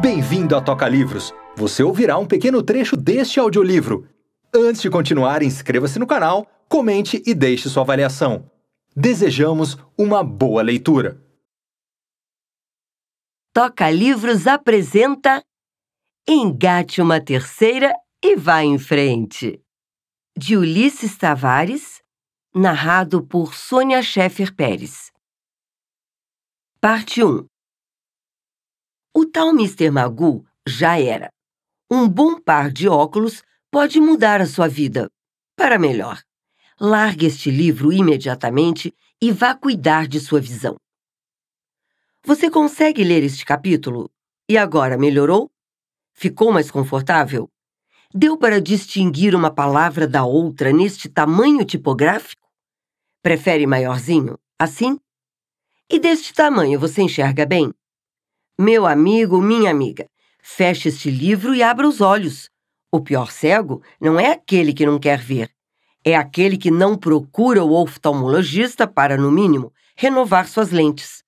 Bem-vindo à Toca Livros. Você ouvirá um pequeno trecho deste audiolivro. Antes de continuar, inscreva-se no canal, comente e deixe sua avaliação. Desejamos uma boa leitura. Toca Livros apresenta Engate uma terceira e vá em frente. De Ulisses Tavares, narrado por Sônia Schaeffer Pérez. Parte 1 o tal Mr. Magoo já era. Um bom par de óculos pode mudar a sua vida para melhor. Largue este livro imediatamente e vá cuidar de sua visão. Você consegue ler este capítulo? E agora melhorou? Ficou mais confortável? Deu para distinguir uma palavra da outra neste tamanho tipográfico? Prefere maiorzinho? Assim? E deste tamanho você enxerga bem? Meu amigo, minha amiga, feche este livro e abra os olhos. O pior cego não é aquele que não quer ver, é aquele que não procura o oftalmologista para, no mínimo, renovar suas lentes.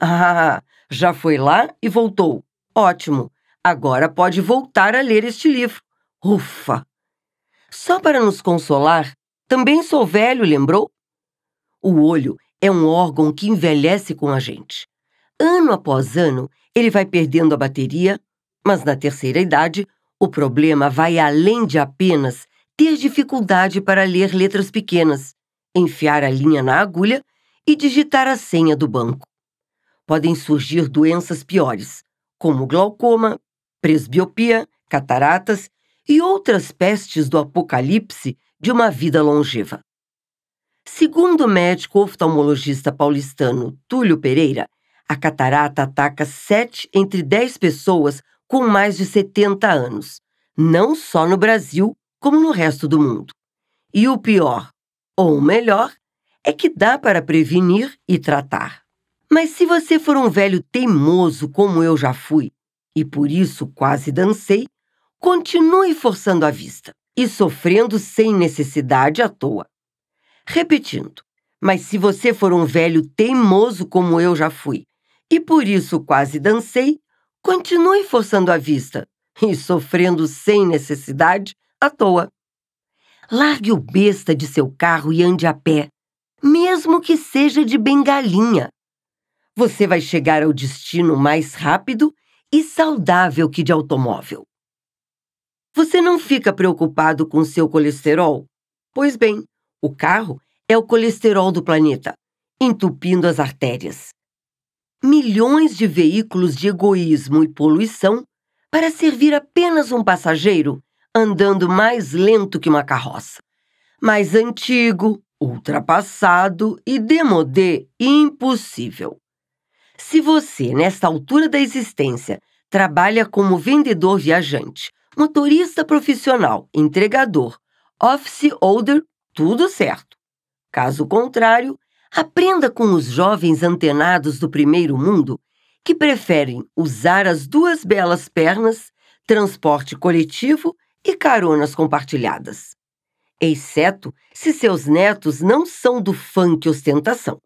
Ah, já foi lá e voltou. Ótimo! Agora pode voltar a ler este livro. Ufa! Só para nos consolar, também sou velho, lembrou? O olho é um órgão que envelhece com a gente. Ano após ano, ele vai perdendo a bateria, mas na terceira idade, o problema vai além de apenas ter dificuldade para ler letras pequenas, enfiar a linha na agulha e digitar a senha do banco. Podem surgir doenças piores, como glaucoma, presbiopia, cataratas e outras pestes do apocalipse de uma vida longeva. Segundo o médico oftalmologista paulistano Túlio Pereira, a catarata ataca 7 entre 10 pessoas com mais de 70 anos, não só no Brasil, como no resto do mundo. E o pior, ou melhor, é que dá para prevenir e tratar. Mas se você for um velho teimoso como eu já fui, e por isso quase dancei, continue forçando a vista e sofrendo sem necessidade à toa. Repetindo, mas se você for um velho teimoso como eu já fui, e por isso quase dancei, continue forçando a vista e sofrendo sem necessidade à toa. Largue o besta de seu carro e ande a pé, mesmo que seja de bengalinha. Você vai chegar ao destino mais rápido e saudável que de automóvel. Você não fica preocupado com seu colesterol? Pois bem, o carro é o colesterol do planeta, entupindo as artérias milhões de veículos de egoísmo e poluição para servir apenas um passageiro andando mais lento que uma carroça, mais antigo, ultrapassado e demodé impossível. Se você, nesta altura da existência, trabalha como vendedor viajante, motorista profissional, entregador, office holder, tudo certo. Caso contrário, Aprenda com os jovens antenados do primeiro mundo que preferem usar as duas belas pernas, transporte coletivo e caronas compartilhadas. Exceto se seus netos não são do funk ostentação.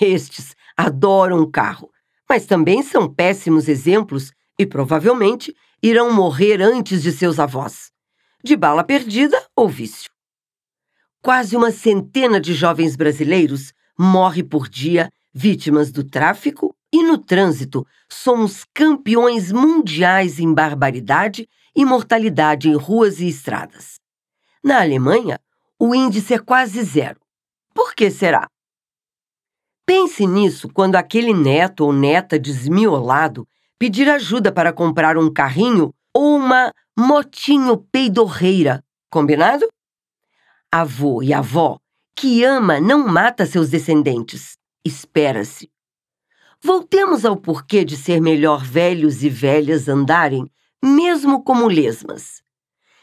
Estes adoram carro, mas também são péssimos exemplos e provavelmente irão morrer antes de seus avós, de bala perdida ou vício. Quase uma centena de jovens brasileiros morre por dia vítimas do tráfico e no trânsito. Somos campeões mundiais em barbaridade e mortalidade em ruas e estradas. Na Alemanha, o índice é quase zero. Por que será? Pense nisso quando aquele neto ou neta desmiolado pedir ajuda para comprar um carrinho ou uma motinho peidorreira, combinado? Avô e avó que ama não mata seus descendentes. Espera-se. Voltemos ao porquê de ser melhor velhos e velhas andarem, mesmo como lesmas.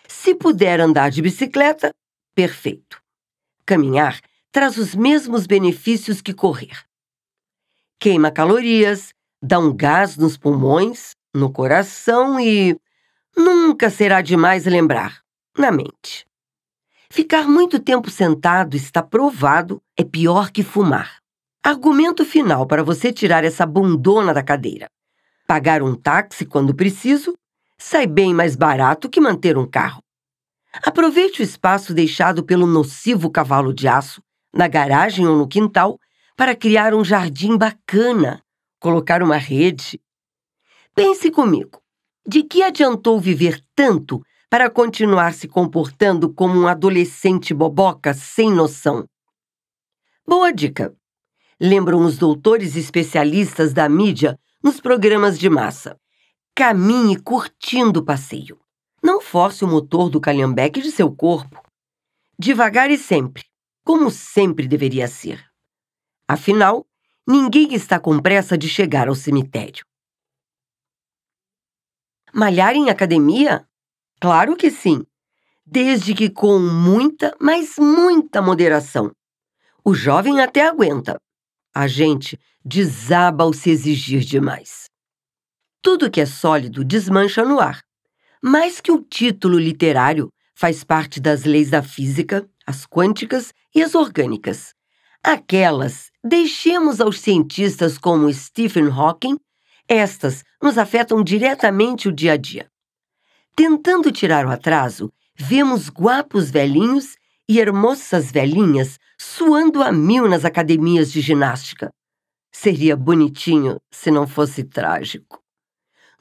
Se puder andar de bicicleta, perfeito. Caminhar traz os mesmos benefícios que correr. Queima calorias, dá um gás nos pulmões, no coração e. Nunca será demais lembrar, na mente. Ficar muito tempo sentado está provado, é pior que fumar. Argumento final para você tirar essa bundona da cadeira. Pagar um táxi quando preciso sai bem mais barato que manter um carro. Aproveite o espaço deixado pelo nocivo cavalo de aço, na garagem ou no quintal, para criar um jardim bacana, colocar uma rede. Pense comigo: de que adiantou viver tanto para continuar se comportando como um adolescente boboca sem noção. Boa dica! Lembram os doutores especialistas da mídia nos programas de massa. Caminhe curtindo o passeio. Não force o motor do calhambeque de seu corpo. Devagar e sempre, como sempre deveria ser. Afinal, ninguém está com pressa de chegar ao cemitério. Malhar em academia? Claro que sim, desde que com muita, mas muita moderação. O jovem até aguenta. A gente desaba ao se exigir demais. Tudo que é sólido desmancha no ar. Mais que o título literário faz parte das leis da física, as quânticas e as orgânicas. Aquelas deixemos aos cientistas como Stephen Hawking, estas nos afetam diretamente o dia a dia. Tentando tirar o atraso, vemos guapos velhinhos e hermosas velhinhas suando a mil nas academias de ginástica. Seria bonitinho se não fosse trágico.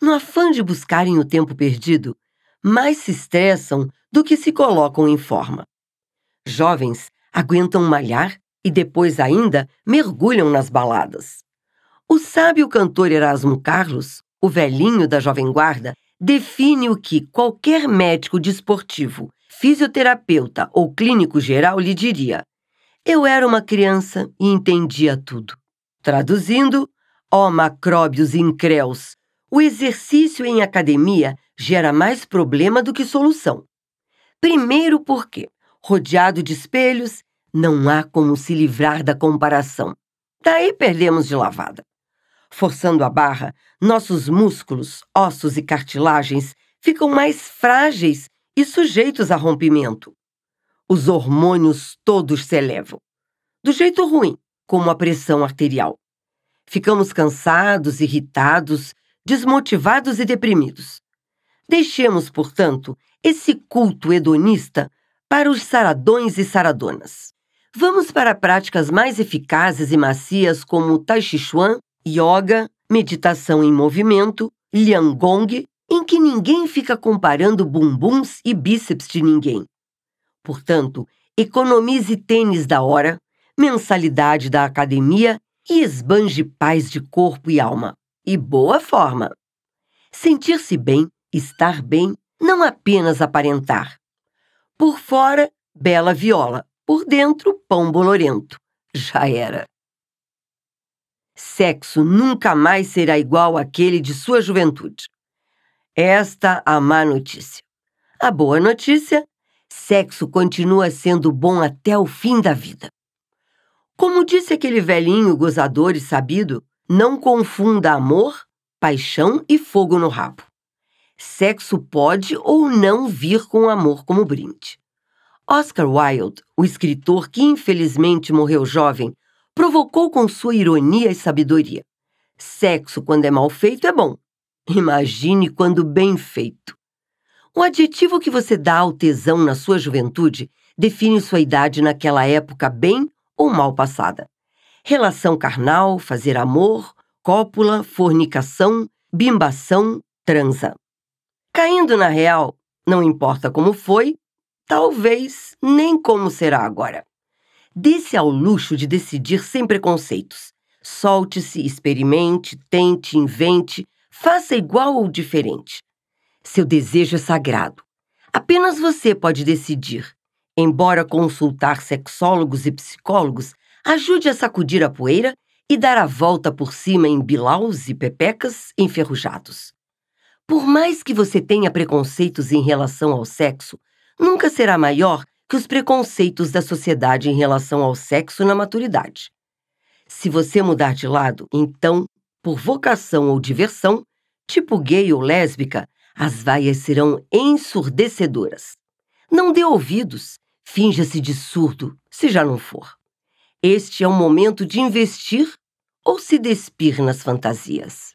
No afã de buscarem o tempo perdido, mais se estressam do que se colocam em forma. Jovens aguentam malhar e depois ainda mergulham nas baladas. O sábio cantor Erasmo Carlos, o velhinho da Jovem Guarda, define o que qualquer médico desportivo, fisioterapeuta ou clínico geral lhe diria. Eu era uma criança e entendia tudo. Traduzindo, ó macróbios incréus, o exercício em academia gera mais problema do que solução. Primeiro porque, rodeado de espelhos, não há como se livrar da comparação. Daí perdemos de lavada. Forçando a barra, nossos músculos, ossos e cartilagens ficam mais frágeis e sujeitos a rompimento. Os hormônios todos se elevam. Do jeito ruim, como a pressão arterial. Ficamos cansados, irritados, desmotivados e deprimidos. Deixemos, portanto, esse culto hedonista para os saradões e saradonas. Vamos para práticas mais eficazes e macias como o Tai Chi Chuan yoga, meditação em movimento, liangong, em que ninguém fica comparando bumbuns e bíceps de ninguém. Portanto, economize tênis da hora, mensalidade da academia e esbanje paz de corpo e alma. E boa forma! Sentir-se bem, estar bem, não apenas aparentar. Por fora, bela viola, por dentro, pão bolorento. Já era sexo nunca mais será igual àquele de sua juventude. Esta a má notícia. A boa notícia: sexo continua sendo bom até o fim da vida. Como disse aquele velhinho gozador e sabido, não confunda amor, paixão e fogo no rabo. Sexo pode ou não vir com amor como brinde. Oscar Wilde, o escritor que infelizmente morreu jovem, provocou com sua ironia e sabedoria. Sexo, quando é mal feito, é bom. Imagine quando bem feito. O adjetivo que você dá ao tesão na sua juventude define sua idade naquela época bem ou mal passada. Relação carnal, fazer amor, cópula, fornicação, bimbação, transa. Caindo na real, não importa como foi, talvez nem como será agora. Dê-se ao luxo de decidir sem preconceitos. Solte-se, experimente, tente, invente, faça igual ou diferente. Seu desejo é sagrado. Apenas você pode decidir. Embora consultar sexólogos e psicólogos ajude a sacudir a poeira e dar a volta por cima em bilaus e pepecas enferrujados. Por mais que você tenha preconceitos em relação ao sexo, nunca será maior que os preconceitos da sociedade em relação ao sexo na maturidade. Se você mudar de lado, então, por vocação ou diversão, tipo gay ou lésbica, as vaias serão ensurdecedoras. Não dê ouvidos, finja-se de surdo, se já não for. Este é o momento de investir ou se despir nas fantasias.